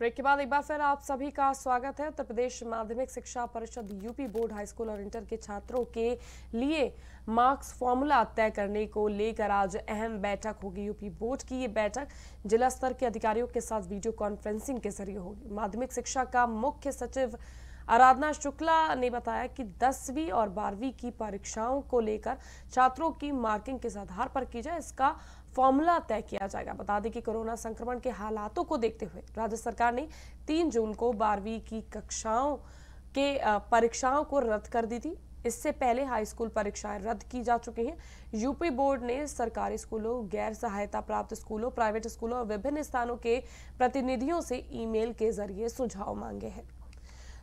break के बाद एक बार फिर आप सभी का स्वागत है उत्तर प्रदेश माध्यमिक शिक्षा परिषद यूपी बोर्ड हाई स्कूल और इंटर के छात्रों के लिए मार्क्स फॉर्मूला तय करने को लेकर आज अहम बैठक होगी यूपी बोर्ड की ये बैठक जिला स्तर के अधिकारियों के साथ वीडियो कॉन्फ्रेंसिंग के जरिए होगी माध्यमिक शिक्षा का मुख्य सचिव आराधना शुक्ला ने बताया कि दसवीं और बारहवीं की परीक्षाओं को लेकर छात्रों की मार्किंग किस आधार पर की जाए इसका फॉर्मूला तय किया जाएगा बता दें कि कोरोना संक्रमण के हालातों को देखते हुए राज्य सरकार ने तीन जून को बारहवीं की कक्षाओं के परीक्षाओं को रद्द कर दी थी इससे पहले हाई स्कूल परीक्षाएं रद्द की जा चुकी हैं यूपी बोर्ड ने सरकारी स्कूलों गैर सहायता प्राप्त स्कूलों प्राइवेट स्कूलों और विभिन्न स्थानों के प्रतिनिधियों से ईमेल के जरिए सुझाव मांगे हैं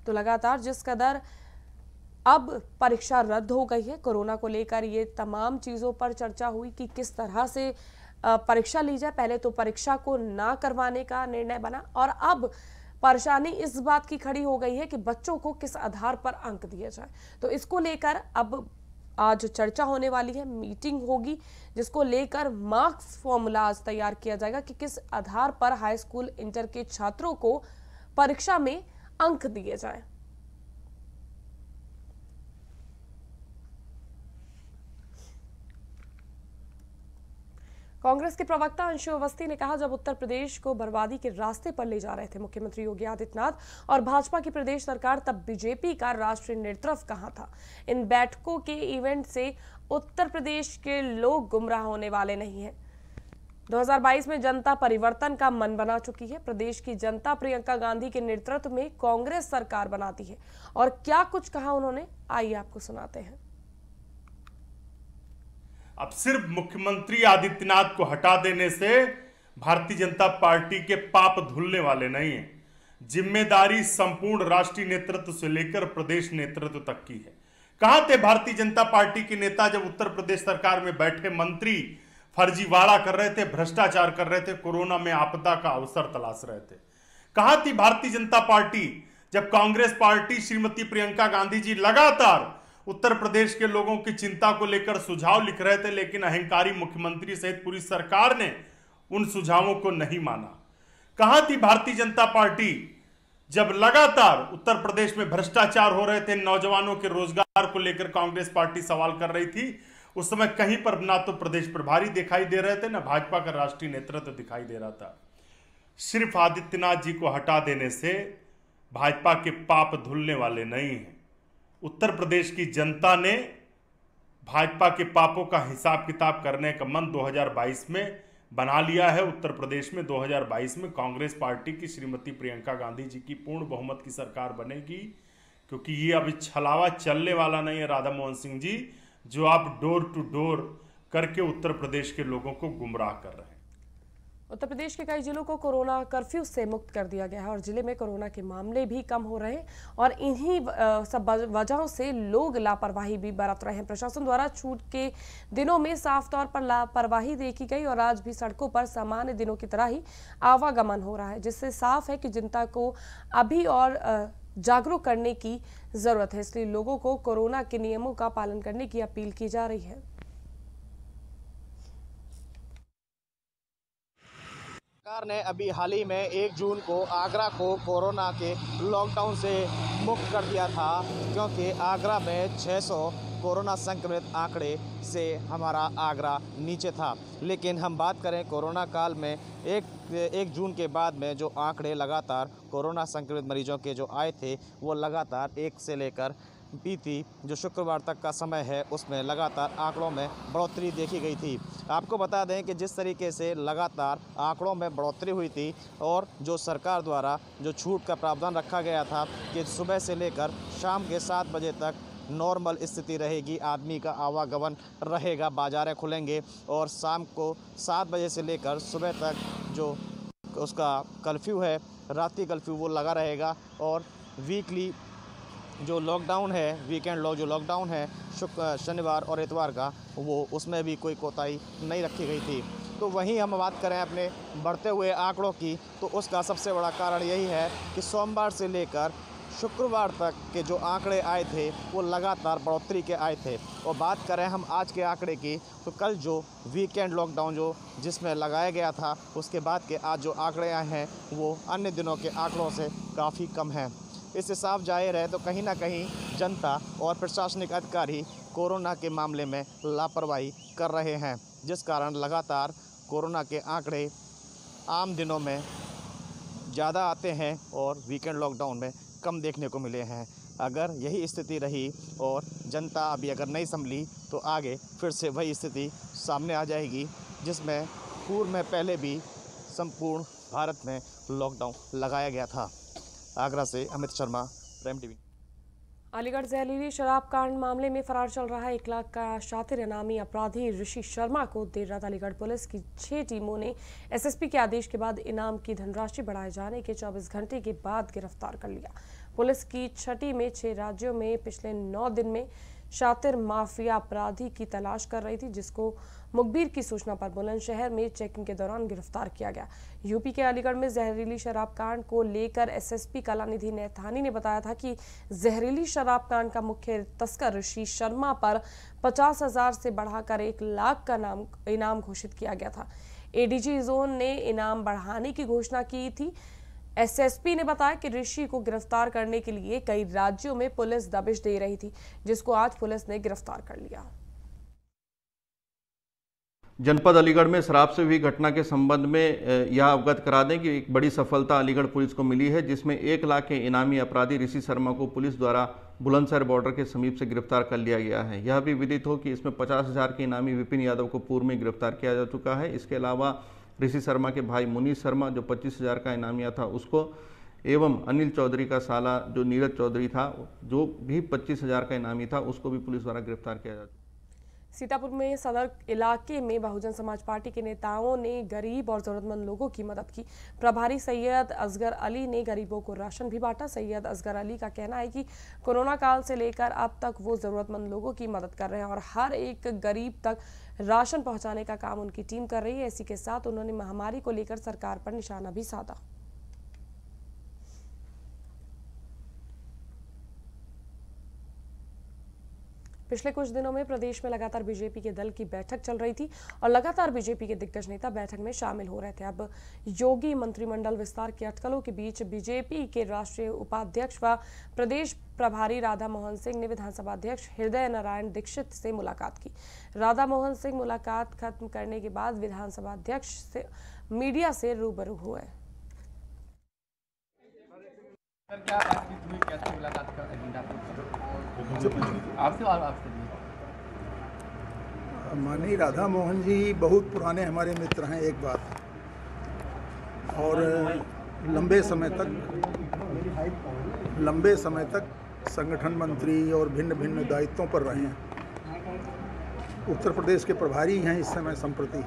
तो लगातार जिस कदर अब परीक्षा रद्द हो गई है कोरोना को लेकर ये तमाम चीज़ों पर चर्चा हुई कि किस तरह से परीक्षा ली जाए पहले तो परीक्षा को ना करवाने का निर्णय बना और अब परेशानी इस बात की खड़ी हो गई है कि बच्चों को किस आधार पर अंक दिए जाए तो इसको लेकर अब आज चर्चा होने वाली है मीटिंग होगी जिसको लेकर मार्क्स फॉर्मूला आज तैयार किया जाएगा कि किस आधार पर हाई स्कूल इंटर के छात्रों को परीक्षा में अंक दिए जाएं कांग्रेस के प्रवक्ता अंशु अवस्थी ने कहा जब उत्तर प्रदेश को बर्बादी के रास्ते पर ले जा रहे थे मुख्यमंत्री योगी आदित्यनाथ और भाजपा की प्रदेश सरकार तब बीजेपी का राष्ट्रीय नेतृत्व कहा था इन बैठकों के इवेंट से उत्तर प्रदेश के लोग गुमराह होने वाले नहीं है 2022 में जनता परिवर्तन का मन बना चुकी है प्रदेश की जनता प्रियंका गांधी के नेतृत्व में कांग्रेस सरकार बनाती है और क्या कुछ कहा उन्होंने आइए आपको सुनाते हैं अब सिर्फ मुख्यमंत्री आदित्यनाथ को हटा देने से भारतीय जनता पार्टी के पाप धुलने वाले नहीं है जिम्मेदारी संपूर्ण राष्ट्रीय नेतृत्व से लेकर प्रदेश नेतृत्व तक की है कहां थे भारतीय जनता पार्टी के नेता जब उत्तर प्रदेश सरकार में बैठे मंत्री फर्जीवाड़ा कर रहे थे भ्रष्टाचार कर रहे थे कोरोना में आपदा का अवसर तलाश रहे थे कहां थी भारतीय जनता पार्टी जब कांग्रेस पार्टी श्रीमती प्रियंका गांधी जी लगातार उत्तर प्रदेश के लोगों की चिंता को लेकर सुझाव लिख रहे थे लेकिन अहंकारी मुख्यमंत्री सहित पूरी सरकार ने उन सुझावों को नहीं माना कहा थी भारतीय जनता पार्टी जब लगातार उत्तर प्रदेश में भ्रष्टाचार हो रहे थे नौजवानों के रोजगार को लेकर कांग्रेस पार्टी सवाल कर रही थी उस समय कहीं पर ना तो प्रदेश प्रभारी दिखाई दे रहे थे ना भाजपा का राष्ट्रीय नेतृत्व दिखाई दे रहा था सिर्फ आदित्यनाथ जी को हटा देने से भाजपा के पाप धुलने वाले नहीं हैं उत्तर प्रदेश की जनता ने भाजपा के पापों का हिसाब किताब करने का मन 2022 में बना लिया है उत्तर प्रदेश में 2022 में कांग्रेस पार्टी की श्रीमती प्रियंका गांधी जी की पूर्ण बहुमत की सरकार बनेगी क्योंकि ये अभी छलावा चलने वाला नहीं है राधा मोहन सिंह जी जो आप डोर टू डोर करके उत्तर प्रदेश के लोगों को गुमराह कर रहे हैं उत्तर प्रदेश के कई जिलों को कोरोना कर्फ्यू से मुक्त कर दिया गया है और जिले में कोरोना के मामले भी कम हो रहे हैं और इन्हीं सब वजहों से लोग लापरवाही भी बरत रहे हैं प्रशासन द्वारा छूट के दिनों में साफ तौर पर लापरवाही देखी गई और आज भी सड़कों पर सामान्य दिनों की तरह ही आवागमन हो रहा है जिससे साफ है कि जनता को अभी और जागरूक करने की जरूरत है इसलिए लोगों को कोरोना के नियमों का पालन करने की अपील की जा रही है सरकार ने अभी हाल ही में एक जून को आगरा को कोरोना के लॉकडाउन से मुक्त कर दिया था क्योंकि आगरा में 600 कोरोना संक्रमित आंकड़े से हमारा आगरा नीचे था लेकिन हम बात करें कोरोना काल में एक एक जून के बाद में जो आंकड़े लगातार कोरोना संक्रमित मरीजों के जो आए थे वो लगातार एक से लेकर बीती जो शुक्रवार तक का समय है उसमें लगातार आंकड़ों में बढ़ोतरी देखी गई थी आपको बता दें कि जिस तरीके से लगातार आंकड़ों में बढ़ोतरी हुई थी और जो सरकार द्वारा जो छूट का प्रावधान रखा गया था कि सुबह से लेकर शाम के सात बजे तक नॉर्मल स्थिति रहेगी आदमी का आवागमन रहेगा बाज़ारें खुलेंगे और शाम को सात बजे से लेकर सुबह तक जो उसका कर्फ्यू है रात की कर्फ्यू वो लगा रहेगा और वीकली जो लॉकडाउन है वीकेंड लॉ जो लॉकडाउन है शनिवार और इतवार का वो उसमें भी कोई कोताही नहीं रखी गई थी तो वहीं हम बात करें अपने बढ़ते हुए आंकड़ों की तो उसका सबसे बड़ा कारण यही है कि सोमवार से लेकर शुक्रवार तक के जो आंकड़े आए थे वो लगातार बढ़ोतरी के आए थे और बात करें हम आज के आंकड़े की तो कल जो वीकेंड लॉकडाउन जो जिसमें लगाया गया था उसके बाद के आज जो आंकड़े आए हैं वो अन्य दिनों के आंकड़ों से काफ़ी कम हैं इससे साफ जाहिर है तो कहीं ना कहीं जनता और प्रशासनिक अधिकारी कोरोना के मामले में लापरवाही कर रहे हैं जिस कारण लगातार कोरोना के आंकड़े आम दिनों में ज़्यादा आते हैं और वीकेंड लॉकडाउन में कम देखने को मिले हैं अगर यही स्थिति रही और जनता अभी अगर नहीं संभली तो आगे फिर से वही स्थिति सामने आ जाएगी जिसमें पूर्व में पहले भी संपूर्ण भारत में लॉकडाउन लगाया गया था आगरा से अमित शर्मा प्राइम टीवी अलीगढ़ जहरीली शराब कांड मामले में फरार चल रहा एक लाख का शातिर इनामी अपराधी ऋषि शर्मा को देर रात अलीगढ़ पुलिस की छह टीमों ने एसएसपी के आदेश के बाद इनाम की धनराशि बढ़ाए जाने के 24 घंटे के बाद गिरफ्तार कर लिया पुलिस की छठी में छह राज्यों में पिछले नौ दिन में शातिर माफिया अपराधी की तलाश कर रही थी जिसको मुखबिर की सूचना पर बुलंदशहर में चेकिंग के दौरान गिरफ्तार किया गया यूपी के अलीगढ़ में जहरीली शराब कांड को लेकर एसएसपी कलानिधि नैथानी ने बताया था कि जहरीली शराब कांड का मुख्य तस्कर ऋषि शर्मा पर पचास हजार से बढ़ाकर एक लाख का नाम इनाम घोषित किया गया था एडीजी जोन ने इनाम बढ़ाने की घोषणा की थी एसएसपी ने बताया कि ऋषि को गिरफ्तार करने के लिए कई राज्यों में पुलिस दबिश दे रही थी जिसको आज पुलिस ने गिरफ्तार कर लिया जनपद अलीगढ़ में शराब से हुई घटना के संबंध में यह अवगत करा दें कि एक बड़ी सफलता अलीगढ़ पुलिस को मिली है जिसमें एक लाख के इनामी अपराधी ऋषि शर्मा को पुलिस द्वारा बुलंदशहर बॉर्डर के समीप से गिरफ्तार कर लिया गया है यह भी विदित हो कि इसमें पचास हज़ार के इनामी विपिन यादव को पूर्व में गिरफ्तार किया जा चुका है इसके अलावा ऋषि शर्मा के भाई मुनीष शर्मा जो पच्चीस हज़ार का इनामिया था उसको एवं अनिल चौधरी का साला जो नीरज चौधरी था जो भी पच्चीस हज़ार का इनामी था उसको भी पुलिस द्वारा गिरफ्तार किया जा सीतापुर में सदर इलाके में बहुजन समाज पार्टी के नेताओं ने गरीब और जरूरतमंद लोगों की मदद की प्रभारी सैयद असगर अली ने गरीबों को राशन भी बांटा सैयद असगर अली का कहना है कि कोरोना काल से लेकर अब तक वो ज़रूरतमंद लोगों की मदद कर रहे हैं और हर एक गरीब तक राशन पहुंचाने का काम उनकी टीम कर रही है इसी के साथ उन्होंने महामारी को लेकर सरकार पर निशाना भी साधा पिछले कुछ दिनों में प्रदेश में लगातार बीजेपी के दल की बैठक चल रही थी और लगातार बीजेपी के दिग्गज नेता बैठक में शामिल हो रहे थे अब योगी मंत्रिमंडल विस्तार की अटकलों के बीच बीजेपी के राष्ट्रीय उपाध्यक्ष व प्रदेश प्रभारी राधा मोहन सिंह ने विधानसभा अध्यक्ष हृदय नारायण दीक्षित से मुलाकात की राधा मोहन सिंह मुलाकात खत्म करने के बाद विधानसभा अध्यक्ष से मीडिया से रूबरू हुए सर क्या बातचीत हुई कैसे मुलाकात का एजेंडा आपसे और माननीय राधा मोहन जी बहुत पुराने हमारे मित्र हैं एक बात और लंबे समय तक लंबे समय तक संगठन मंत्री और भिन्न भिन्न दायित्वों पर रहे हैं उत्तर प्रदेश के प्रभारी हैं इस समय संप्रति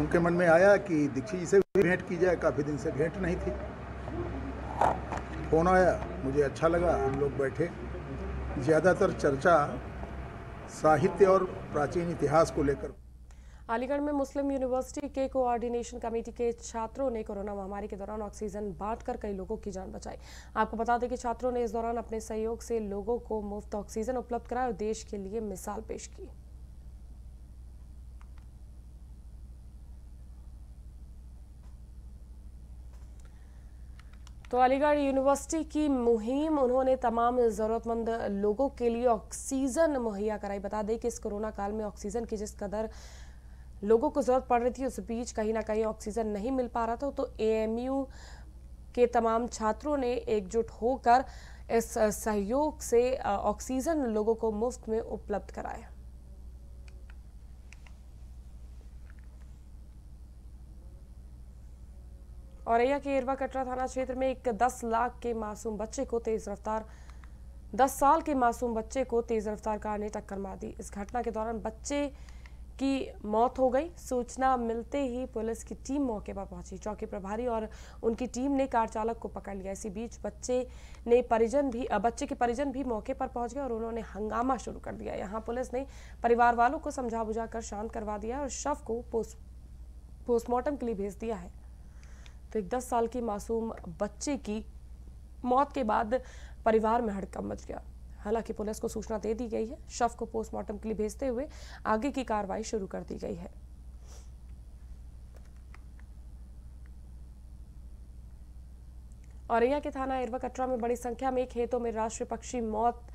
उनके मन में आया कि दीक्षित जी से भेंट की जाए काफ़ी दिन से भेंट नहीं थी फ़ोन आया मुझे अच्छा लगा हम लोग बैठे ज़्यादातर चर्चा साहित्य और प्राचीन इतिहास को लेकर अलीगढ़ में मुस्लिम यूनिवर्सिटी के कोऑर्डिनेशन कमेटी के छात्रों ने कोरोना महामारी के दौरान ऑक्सीजन बांटकर कई लोगों की जान बचाई आपको बता दें कि छात्रों ने इस दौरान अपने सहयोग से लोगों को मुफ्त ऑक्सीजन उपलब्ध कराया और देश के लिए मिसाल पेश की तो अलीगढ़ यूनिवर्सिटी की मुहिम उन्होंने तमाम ज़रूरतमंद लोगों के लिए ऑक्सीजन मुहैया कराई बता दें कि इस कोरोना काल में ऑक्सीजन की जिस कदर लोगों को ज़रूरत पड़ रही थी उस बीच कहीं ना कहीं ऑक्सीजन नहीं मिल पा रहा था तो एएमयू के तमाम छात्रों ने एकजुट होकर इस सहयोग से ऑक्सीजन लोगों को मुफ्त में उपलब्ध कराया औरैया के एरवा कटरा थाना क्षेत्र में एक 10 लाख के मासूम बच्चे को तेज रफ्तार 10 साल के मासूम बच्चे को तेज रफ्तार कार ने टक्कर मार दी इस घटना के दौरान बच्चे की मौत हो गई सूचना मिलते ही पुलिस की टीम मौके पर पहुंची चौकी प्रभारी और उनकी टीम ने कार चालक को पकड़ लिया इसी बीच बच्चे ने परिजन भी बच्चे के परिजन भी मौके पर पहुंच गए और उन्होंने हंगामा शुरू कर दिया यहाँ पुलिस ने परिवार वालों को समझा बुझा कर शांत करवा दिया और शव को पोस्टमार्टम के लिए भेज दिया है तो एक दस साल की मासूम बच्चे की मौत के बाद परिवार में हड़कम मच गया हालांकि पुलिस को सूचना दे दी गई है शव को पोस्टमार्टम के लिए भेजते हुए आगे की कार्रवाई शुरू कर दी गई है औरैया के थाना इरवा कटरा में बड़ी संख्या में खेतों में राष्ट्रीय पक्षी मौत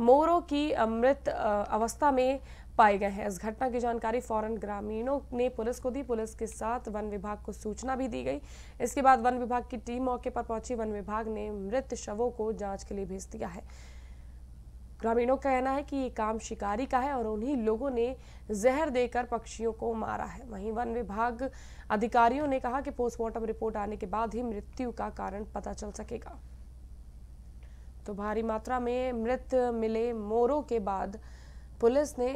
मोरों की मृत अवस्था में पाए गए हैं इस घटना की जानकारी फौरन ग्रामीणों ने पुलिस को दी पुलिस के साथ वन विभाग को सूचना भी दी गई इसके बाद वन विभाग की टीम मौके पर पहुंची वन विभाग ने मृत शवों को जांच के लिए भेज दिया है ग्रामीणों का कहना है कि ये काम शिकारी का है और उन्हीं लोगों ने जहर देकर पक्षियों को मारा है वहीं वन विभाग अधिकारियों ने कहा कि पोस्टमार्टम रिपोर्ट आने के बाद ही मृत्यु का कारण पता चल सकेगा तो भारी मात्रा में मृत मिले मोरों के बाद पुलिस ने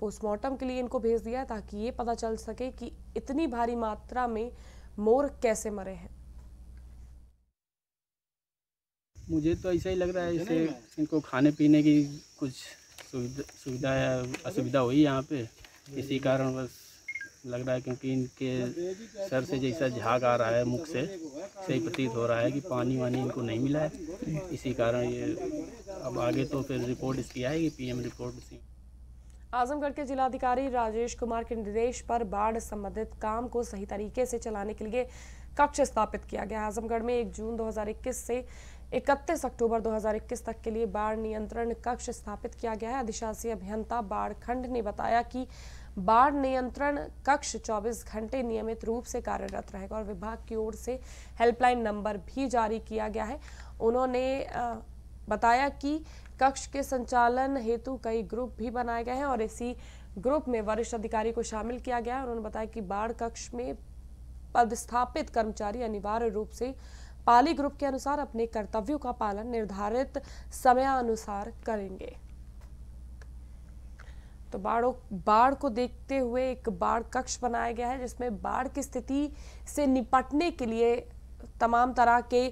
पोस्टमार्टम के लिए इनको भेज दिया ताकि ये पता चल सके कि इतनी भारी मात्रा में मोर कैसे मरे हैं मुझे तो ऐसा ही लग रहा है जैसे इनको खाने पीने की कुछ सुविधा या असुविधा हुई यहाँ पे इसी कारण बस लग रहा है क्योंकि इनके सर से जैसा झाग आ रहा है मुख से सही प्रतीत हो रहा है कि पानी वानी इनको नहीं मिला है इसी कारण ये अब आगे तो फिर रिपोर्ट इसकी आएगी पीएम रिपोर्ट इसकी आजमगढ़ के जिलाधिकारी राजेश कुमार के निर्देश पर बाढ़ संबंधित काम को सही तरीके से चलाने के लिए कक्ष स्थापित किया गया आजमगढ़ में 1 जून 2021 से 31 अक्टूबर 2021 तक के लिए बाढ़ नियंत्रण कक्ष स्थापित किया गया है अधिशासी अभियंता बाढ़ खंड ने बताया कि बाढ़ नियंत्रण कक्ष 24 घंटे नियमित रूप से कार्यरत रहेगा और विभाग की ओर से हेल्पलाइन नंबर भी जारी किया गया है उन्होंने बताया कि कक्ष के संचालन हेतु कई ग्रुप भी बनाए गए हैं और इसी ग्रुप में वरिष्ठ अधिकारी को शामिल किया गया है उन्होंने बताया कि बाढ़ कक्ष में पदस्थापित कर्मचारी अनिवार्य रूप से पाली ग्रुप के अनुसार अपने कर्तव्यों का पालन निर्धारित समयानुसार करेंगे तो बाढ़ों बाढ़ को देखते हुए एक बाढ़ कक्ष बनाया गया है जिसमें बाढ़ की स्थिति से निपटने के लिए तमाम तरह के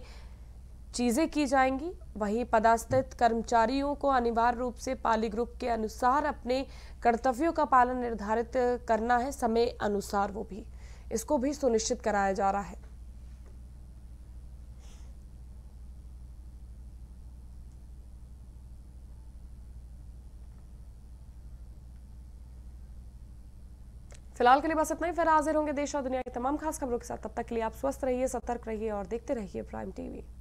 चीज़ें की जाएंगी वहीं पदास्थित कर्मचारियों को अनिवार्य रूप से पाली ग्रुप के अनुसार अपने कर्तव्यों का पालन निर्धारित करना है समय अनुसार वो भी इसको भी सुनिश्चित कराया जा रहा है फिलहाल के लिए बस इतना ही फिर हाजिर होंगे देश और दुनिया की तमाम खास खबरों के साथ तब तक के लिए आप स्वस्थ रहिए सतर्क रहिए और देखते रहिए प्राइम टीवी